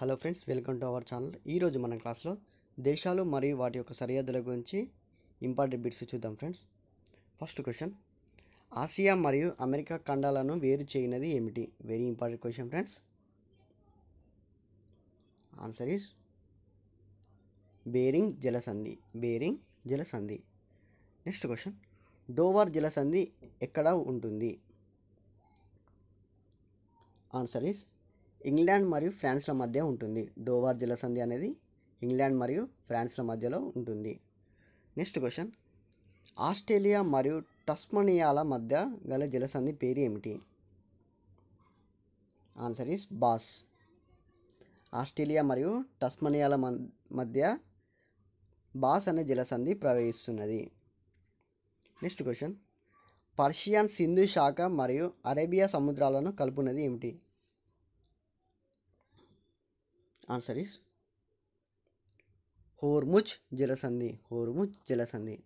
hello friends welcome to our channel ఈరోజు మన క్లాస్లో దేశాలు మరియు వాటి యొక్క సరిహద్దుల గురించి ఇంపార్టెంట్ బిట్స్ చూద్దాం ఫ్రెండ్స్ ఫస్ట్ క్వశ్చన్ ఆసియా మరియు అమెరికా ఖండాలను వేరు చేయనది ఏమిటి very important question friends answer is Bering జలసంధి బేరింగ్ జలసంధి నెక్స్ట్ క్వశ్చన్ డోవర్ జలసంధి ఎక్కడ ఉంటుంది ఆన్సర్ ఈస్ ఇంగ్లాండ్ మరియు ఫ్రాన్స్ల మధ్య ఉంటుంది డోవార్ జలసంధి అనేది ఇంగ్లాండ్ మరియు ఫ్రాన్స్ల మధ్యలో ఉంటుంది నెక్స్ట్ క్వశ్చన్ ఆస్ట్రేలియా మరియు టస్మనియాల మధ్య గల జలసంధి పేరు ఏమిటి ఆన్సర్ ఈస్ బాస్ ఆస్ట్రేలియా మరియు టస్మనియాల మధ్య బాస్ అనే జలసంధి ప్రవహిస్తున్నది నెక్స్ట్ క్వశ్చన్ పర్షియన్ సింధు శాఖ మరియు అరేబియా సముద్రాలను కలుపునది ఏమిటి ఆన్సర్ ఈస్ హోర్ముజ్ జలసంధి హోర్ముజ్ జలసంధి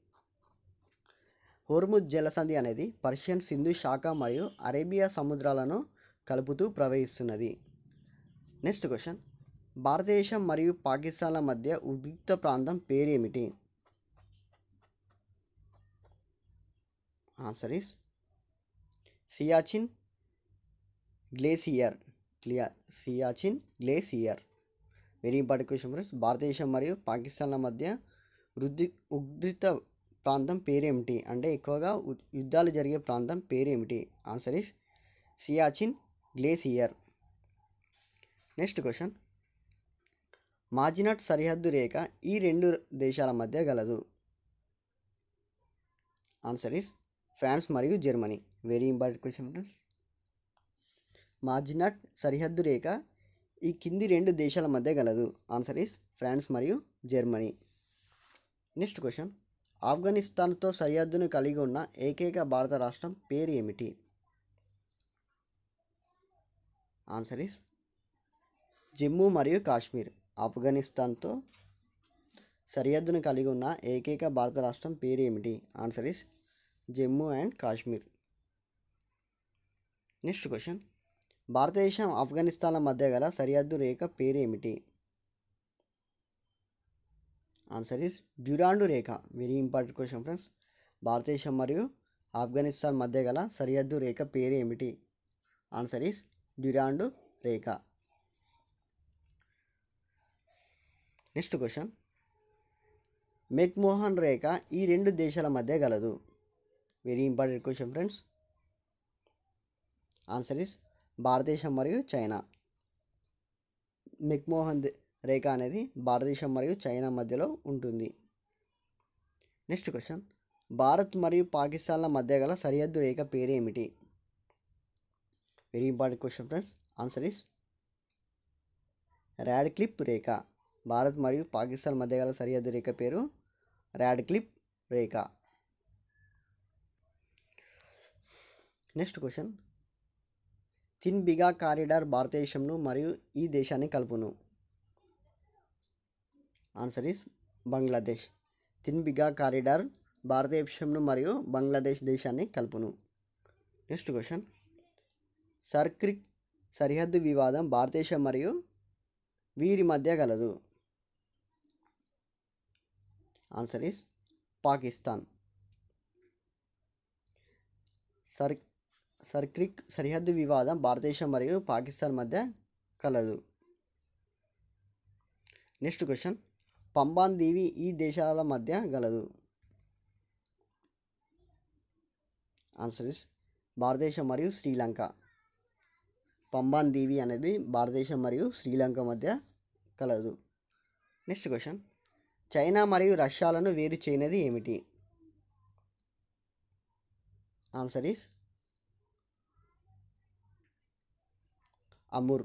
హోర్ముజ్ జలసంధి అనేది పర్షియన్ సింధు శాఖ మరియు అరేబియా సముద్రాలను కలుపుతూ ప్రవహిస్తున్నది నెక్స్ట్ క్వశ్చన్ భారతదేశం మరియు పాకిస్తాన్ల మధ్య ఉద్రిక్త ప్రాంతం పేరేమిటి answer is Siachen glacier clear Siachen glacier very important question friends భారతదేశం మరియు పాకిస్తాన్ల మధ్య వృద్ధి ఉద్రిత ప్రాంతం పేరేమిటి అంటే ఎక్కువగా యుద్ధాలు జరిగే ప్రాంతం పేరేమిటి answer is Siachen glacier next question Maginot సరిహద్దు రేఖ ఈ రెండు దేశాల మధ్య గలదు ఆన్సర్ ఇస్ ఫ్రాన్స్ మరియు Germany very important question friends Maginot సరిహద్దు రేఖ ఈ కింది రెండు దేశాల మధ్య గలదు ఆన్సర్ ఈస్ ఫ్రాన్స్ మరియు జర్మనీ నెక్స్ట్ క్వశ్చన్ ఆఫ్ఘనిస్తాన్తో సరిహద్దును కలిగి ఉన్న ఏకైక భారత రాష్ట్రం పేరు ఏమిటి ఆన్సర్ ఈస్ జమ్మూ మరియు కాశ్మీర్ ఆఫ్ఘనిస్తాన్తో సరిహద్దును కలిగి ఉన్న ఏకైక భారత రాష్ట్రం పేరు ఏమిటి answer is Jammu and Kashmir next question భారతదేశం ఆఫ్ఘనిస్తాన్ల మధ్య గల సరిహద్దు రేఖ పేరేమిటి ఆన్సర్ ఈస్ డ్యూరాండు రేఖ వెరీ ఇంపార్టెంట్ క్వశ్చన్ ఫ్రెండ్స్ భారతదేశం మరియు ఆఫ్ఘనిస్తాన్ మధ్య గల సరిహద్దు రేఖ పేరేమిటి ఆన్సర్ ఈస్ డ్యూరాండు రేఖ నెక్స్ట్ క్వశ్చన్ మెక్మోహన్ రేఖ ఈ రెండు దేశాల మధ్య గలదు very important question friends answer is భారతదేశం మరియు చైనా మెక్మోహన్ రేఖ అనేది భారతదేశం మరియు చైనా మధ్యలో ఉంటుంది నెక్స్ట్ క్వశ్చన్ భారత్ మరియు పాకిస్తాన్ల మధ్య గల సరిహద్దు రేఖ పేరు ఏమిటి very important question friends answer is Radcliffe రేఖ భారత్ మరియు పాకిస్తాన్ మధ్య గల సరిహద్దు రేఖ పేరు ర్యాడ్ క్లిప్ రేఖ next question Tin Bigha corridor భారతదేశంను మరియు ఈ దేశాన్ని కలుపును ఆన్సర్ ఇస్ బంగ్లాదేశ్ తిన్ బిగా కారిడార్ భారతదేశంను మరియు బంగ్లాదేశ్ దేశాన్ని కలుపును నెక్స్ట్ క్వశ్చన్ సర్క్రిక్ సరిహద్దు వివాదం భారతదేశం మరియు వీరి మధ్య గలదు ఆన్సర్ ఇస్ పాకిస్తాన్ సర్ సర్క్రిక్ సరిహద్దు వివాదం భారతదేశం మరియు పాకిస్తాన్ మధ్య కలదు నెక్స్ట్ క్వశ్చన్ పంబాన్ దీవి ఈ దేశాల మధ్య గలదు ఆన్సర్ ఇస్ భారతదేశం మరియు శ్రీలంక పంబాన్ దీవి అనేది భారతదేశం మరియు శ్రీలంక మధ్య కలదు నెక్స్ట్ క్వశ్చన్ చైనా మరియు రష్యాలను వేరు చేయనిది ఏమిటి ఆన్సర్ ఇస్ అమూర్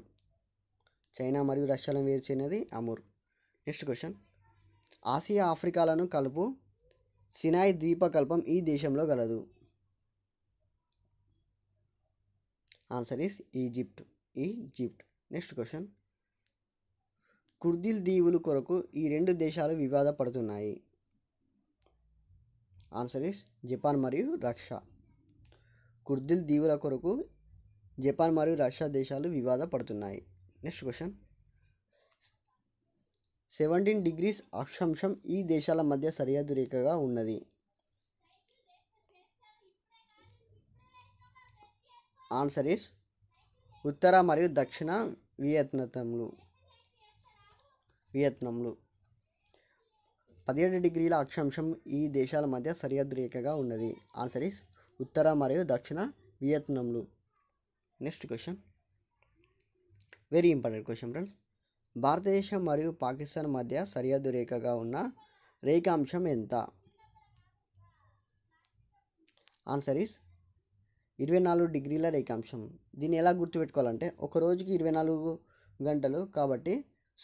చైనా మరియు రష్యాలను వేరు చేయనది అమూర్ నెక్స్ట్ క్వశ్చన్ ఆసియా ఆఫ్రికాలను కలుపు సినాయి ద్వీపకల్పం ఈ దేశంలో గలదు answer is Egypt Egypt next question Kuril దీవులు కొరకు ఈ రెండు దేశాలు వివాద పడుతున్నాయి ఆన్సర్ ఈస్ జపాన్ మరియు రష్యా కుర్దిల్ దీవుల కొరకు జపాన్ మరియు రష్యా దేశాలు వివాద పడుతున్నాయి నెక్స్ట్ క్వశ్చన్ సెవెంటీన్ డిగ్రీస్ అక్షాంశం ఈ దేశాల మధ్య సరిహద్దు రేఖగా ఉన్నది ఆన్సర్ ఇస్ ఉత్తర మరియు దక్షిణ వియత్నతంలు వియత్నంలు పదిహేడు డిగ్రీల అక్షాంశం ఈ దేశాల మధ్య సరిహద్దు రేఖగా ఉన్నది ఆన్సర్ ఇస్ ఉత్తర మరియు దక్షిణ వియత్నంలు next question very important question friends భారతదేశం మరియు పాకిస్తాన్ మధ్య సరిహద్దు రేఖగా ఉన్న రేఖాంశం ఎంత ఆన్సర్ ఈస్ ఇరవై నాలుగు డిగ్రీల రేఖాంశం దీన్ని ఎలా గుర్తుపెట్టుకోవాలంటే ఒక రోజుకి ఇరవై నాలుగు గంటలు కాబట్టి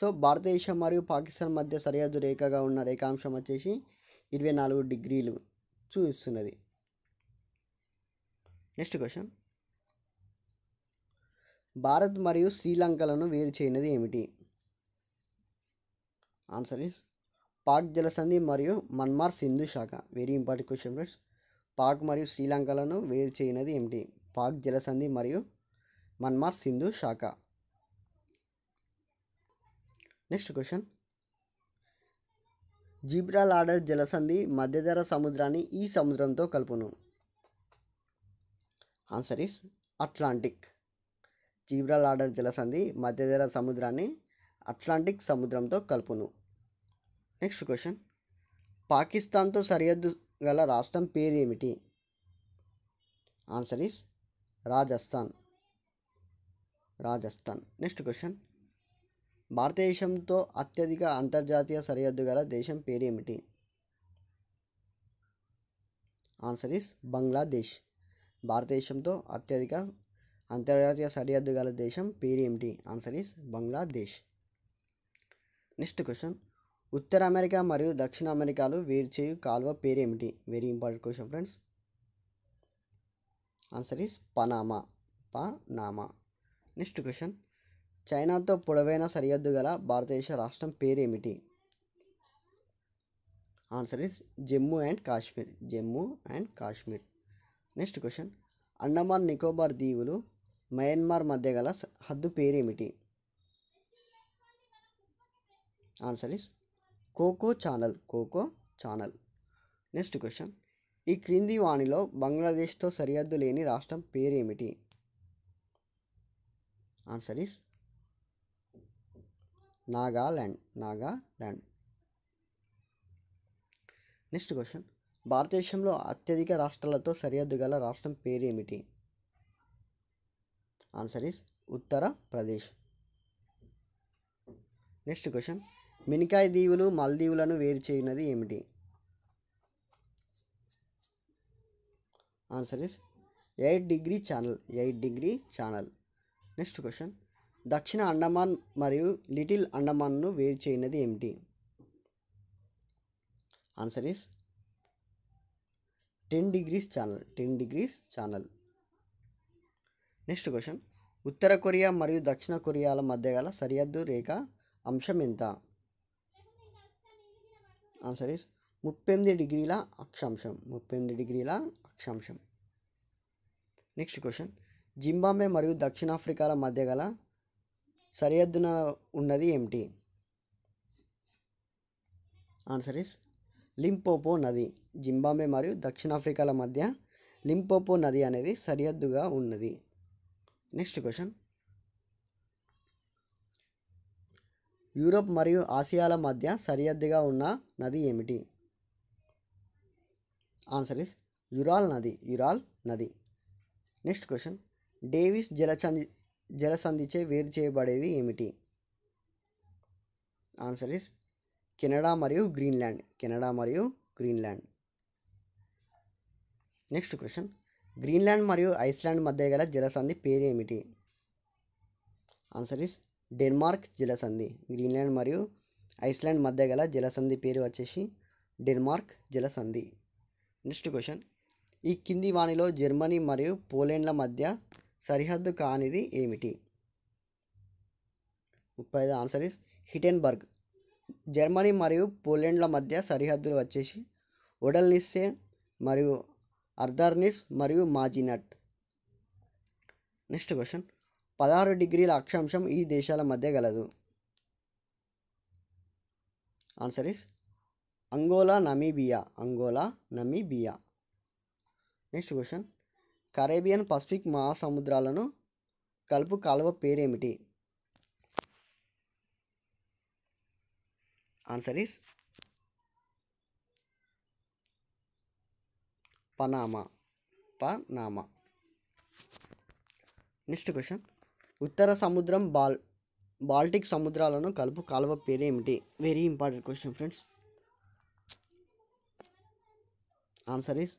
సో భారతదేశం మరియు పాకిస్తాన్ మధ్య సరిహద్దు రేఖగా ఉన్న రేఖాంశం వచ్చేసి ఇరవై నాలుగు డిగ్రీలు చూపిస్తున్నది నెక్స్ట్ క్వశ్చన్ భారత్ మరియు శ్రీలంకలను వేరు చేయనిది ఏమిటి ఆన్సర్ ఇస్ పాక్ జలసంధి మరియు మన్మార్ సింధు శాఖ very important question friends Palk మరియు శ్రీలంకలను వేరు చేయనిది ఏమిటి పాక్ జలసంధి మరియు మన్మార్ సింధు శాఖ నెక్స్ట్ క్వశ్చన్ ఆర్డర్ జలసంధి మధ్యధర సముద్రాన్ని ఈ సముద్రంతో కలుపును answer is Atlantic Gibraltar జలసంధి మధ్యధర సముద్రాన్ని అట్లాంటిక్ సముద్రంతో కలుపును నెక్స్ట్ క్వశ్చన్ పాకిస్తాన్తో సరిహద్దు గల రాష్ట్రం పేరు ఏమిటి answer is Rajasthan Rajasthan next question భారతదేశంతో అత్యధిక అంతర్జాతీయ సరిహద్దు గల దేశం ఏమిటి ఆన్సర్ ఈస్ బంగ్లాదేశ్ భారతదేశంతో అత్యధిక అంతర్జాతీయ సరిహద్దు గల దేశం పేరేమిటి answer is Bangladesh next question ఉత్తర అమెరికా మరియు దక్షిణ అమెరికాలు చేయు కాలువ పేరేమిటి very important question friends answer is Panama Panama next question చైనాతో పొడవైన సరిహద్దు గల భారతదేశ రాష్ట్రం పేరేమిటి answer is Jammu and Kashmir Jammu and Kashmir next question Andaman Nicobar దీవులు మయన్మార్ మధ్య గల హద్దు పేరేమిటి answer is Coco channel Coco channel next question ఈ క్రింది వాణిలో బంగ్లాదేశ్తో సరిహద్దు లేని రాష్ట్రం పేరేమిటి answer is Nagaland Nagaland next question భారతదేశంలో అత్యధిక రాష్ట్రాలతో సరిహద్దు గల రాష్ట్రం పేరేమిటి answer is Uttar Pradesh next question Minicoy దీవులు మల్దీవులను వేరు చేయనది ఏమిటి answer is eight degree channel eight degree channel next question దక్షిణ అండమాన్ మరియు లిటిల్ అండమాన్ను వేరు చేయనది ఏమిటి answer is ten degrees channel ten degrees channel next question ఉత్తర కొరియా మరియు దక్షిణ కొరియాల మధ్య గల సరిహద్దు రేఖ అంశం ఎంత ఆన్సర్ ఇస్ ముప్పై ఎనిమిది డిగ్రీల అక్షాంశం ముప్పై ఎనిమిది డిగ్రీల అక్షాంశం నెక్స్ట్ క్వశ్చన్ జింబాబే మరియు దక్షిణాఫ్రికాల మధ్య గల సరిహద్దున ఉన్నది ఏమిటి ఆన్సర్ ఇస్ లింపోపో నది జింబాబే మరియు దక్షిణాఫ్రికాల మధ్య లింపోపో నది అనేది సరిహద్దుగా ఉన్నది నెక్స్ట్ క్వశ్చన్ యూరోప్ మరియు ఆసియాల మధ్య సరిహద్దుగా ఉన్న నది ఏమిటి ఆన్సర్ ఇస్ యురాల్ నది యురాల్ నది నెక్స్ట్ క్వశ్చన్ డేవిస్ జలచంది జలసంధిచే వేరు చేయబడేది ఏమిటి ఆన్సర్ ఇస్ కెనడా మరియు గ్రీన్లాండ్ కెనడా మరియు గ్రీన్లాండ్ నెక్స్ట్ క్వశ్చన్ గ్రీన్లాండ్ మరియు ఐస్లాండ్ మధ్య గల జలసంధి పేరు ఏమిటి ఆన్సర్ ఇస్ డెన్మార్క్ జలసంధి గ్రీన్లాండ్ మరియు ఐస్లాండ్ మధ్య గల జలసంధి పేరు వచ్చేసి డెన్మార్క్ జలసంధి నెక్స్ట్ క్వశ్చన్ ఈ కింది వాణిలో జర్మనీ మరియు పోలాండ్ల మధ్య సరిహద్దు కానిది ఏమిటి ముప్పై ఐదు ఆన్సర్ ఇస్ హిటెన్బర్గ్ జర్మనీ మరియు పోలాండ్ల మధ్య సరిహద్దులు వచ్చేసి ఒడల్నిస్సే మరియు అర్ధార్నిస్ మరియు మాజినట్ నెక్స్ట్ క్వశ్చన్ పదహారు డిగ్రీల అక్షాంశం ఈ దేశాల మధ్య గలదు answer is Angola Namibia Angola Namibia next question Caribbean Pacific మహాసముద్రాలను కలుపు కాలువ పేరేమిటి answer is Panama Panama next question ఉత్తర సముద్రం బాల్ బాల్టిక్ సముద్రాలను కలుపు కాలువ పేరు ఏమిటి very important question friends answer is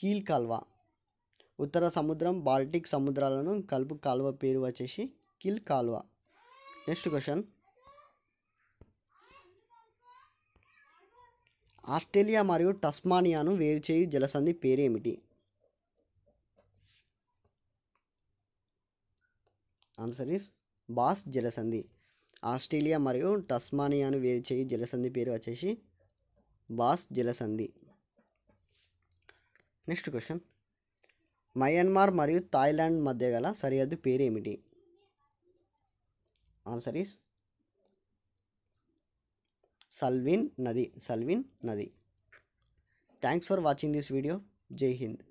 Kiel కాల్వ ఉత్తర సముద్రం బాల్టిక్ సముద్రాలను కలుపు కాలువ పేరు వచ్చేసి కిల్ కాల్వ నెక్స్ట్ క్వశ్చన్ ఆస్ట్రేలియా మరియు టస్మానియాను వేరుచేయు జలసంధి పేరేమిటి ఆన్సర్ ఇస్ బాస్ జలసంధి ఆస్ట్రేలియా మరియు టస్మానియాను వేరుచేయు జలసంధి పేరు వచ్చేసి బాస్ జలసంధి నెక్స్ట్ క్వశ్చన్ మయన్మార్ మరియు థాయిలాండ్ మధ్య గల సరిహద్దు పేరేమిటి ఆన్సర్ ఇస్ సల్విన్ నది సల్విన్ నది thanks for watching this video Jai Hind